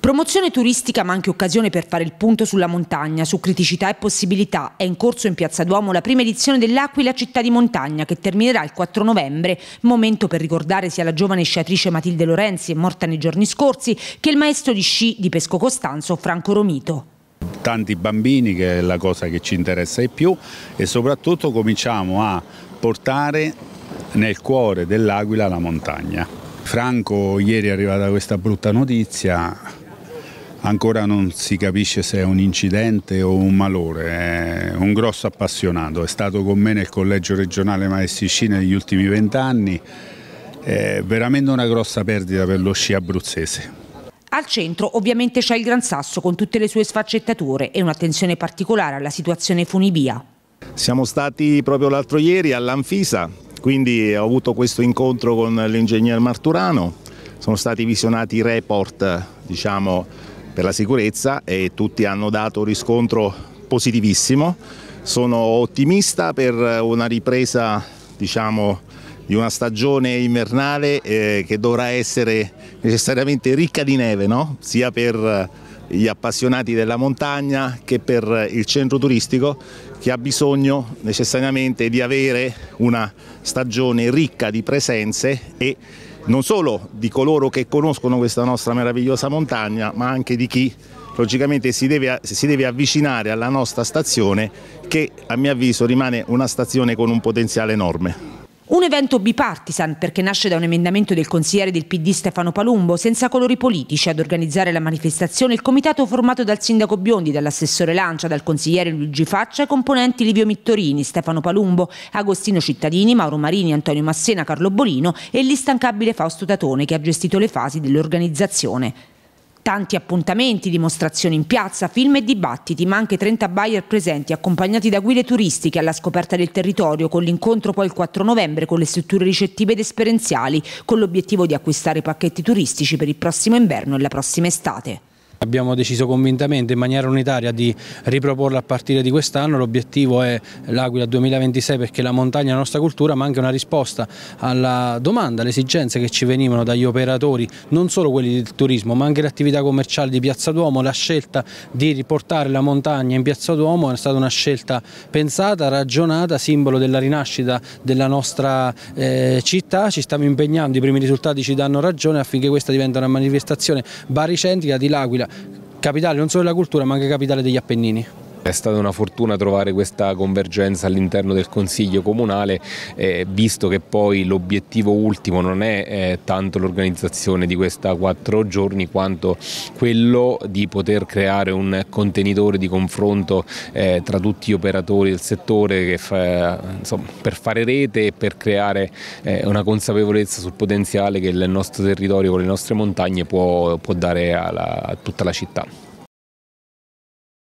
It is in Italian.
Promozione turistica ma anche occasione per fare il punto sulla montagna, su criticità e possibilità. È in corso in Piazza Duomo la prima edizione dell'Aquila Città di Montagna che terminerà il 4 novembre, momento per ricordare sia la giovane sciatrice Matilde Lorenzi, morta nei giorni scorsi, che il maestro di sci di Pesco Costanzo Franco Romito tanti bambini che è la cosa che ci interessa di più e soprattutto cominciamo a portare nel cuore dell'Aquila la montagna. Franco ieri è arrivata questa brutta notizia, ancora non si capisce se è un incidente o un malore, è un grosso appassionato, è stato con me nel collegio regionale Maestri negli ultimi vent'anni, è veramente una grossa perdita per lo sci abruzzese. Al centro ovviamente c'è il Gran Sasso con tutte le sue sfaccettature e un'attenzione particolare alla situazione funibia. Siamo stati proprio l'altro ieri all'Anfisa, quindi ho avuto questo incontro con l'ingegner Marturano, sono stati visionati i report diciamo, per la sicurezza e tutti hanno dato riscontro positivissimo. Sono ottimista per una ripresa diciamo, di una stagione invernale eh, che dovrà essere necessariamente ricca di neve, no? sia per eh, gli appassionati della montagna che per eh, il centro turistico che ha bisogno necessariamente di avere una stagione ricca di presenze e non solo di coloro che conoscono questa nostra meravigliosa montagna, ma anche di chi logicamente si deve, si deve, avvicinare alla nostra stazione che a mio avviso rimane una stazione con un potenziale enorme. Un evento bipartisan perché nasce da un emendamento del consigliere del PD Stefano Palumbo, senza colori politici ad organizzare la manifestazione il comitato formato dal sindaco Biondi, dall'assessore Lancia, dal consigliere Luigi Faccia, componenti Livio Mittorini, Stefano Palumbo, Agostino Cittadini, Mauro Marini, Antonio Massena, Carlo Bolino e l'istancabile Fausto Tatone che ha gestito le fasi dell'organizzazione. Tanti appuntamenti, dimostrazioni in piazza, film e dibattiti, ma anche 30 buyer presenti accompagnati da guide turistiche alla scoperta del territorio, con l'incontro poi il 4 novembre con le strutture ricettive ed esperienziali, con l'obiettivo di acquistare pacchetti turistici per il prossimo inverno e la prossima estate. Abbiamo deciso convintamente in maniera unitaria di riproporla a partire di quest'anno, l'obiettivo è l'Aquila 2026 perché la montagna è la nostra cultura ma anche una risposta alla domanda, alle esigenze che ci venivano dagli operatori, non solo quelli del turismo ma anche le attività commerciali di Piazza Duomo, la scelta di riportare la montagna in Piazza Duomo è stata una scelta pensata, ragionata, simbolo della rinascita della nostra eh, città, ci stiamo impegnando, i primi risultati ci danno ragione affinché questa diventi una manifestazione baricentrica di L'Aquila capitale non solo della cultura ma anche capitale degli Appennini. È stata una fortuna trovare questa convergenza all'interno del Consiglio Comunale, eh, visto che poi l'obiettivo ultimo non è eh, tanto l'organizzazione di questa quattro giorni, quanto quello di poter creare un contenitore di confronto eh, tra tutti gli operatori del settore fa, insomma, per fare rete e per creare eh, una consapevolezza sul potenziale che il nostro territorio con le nostre montagne può, può dare alla, a tutta la città.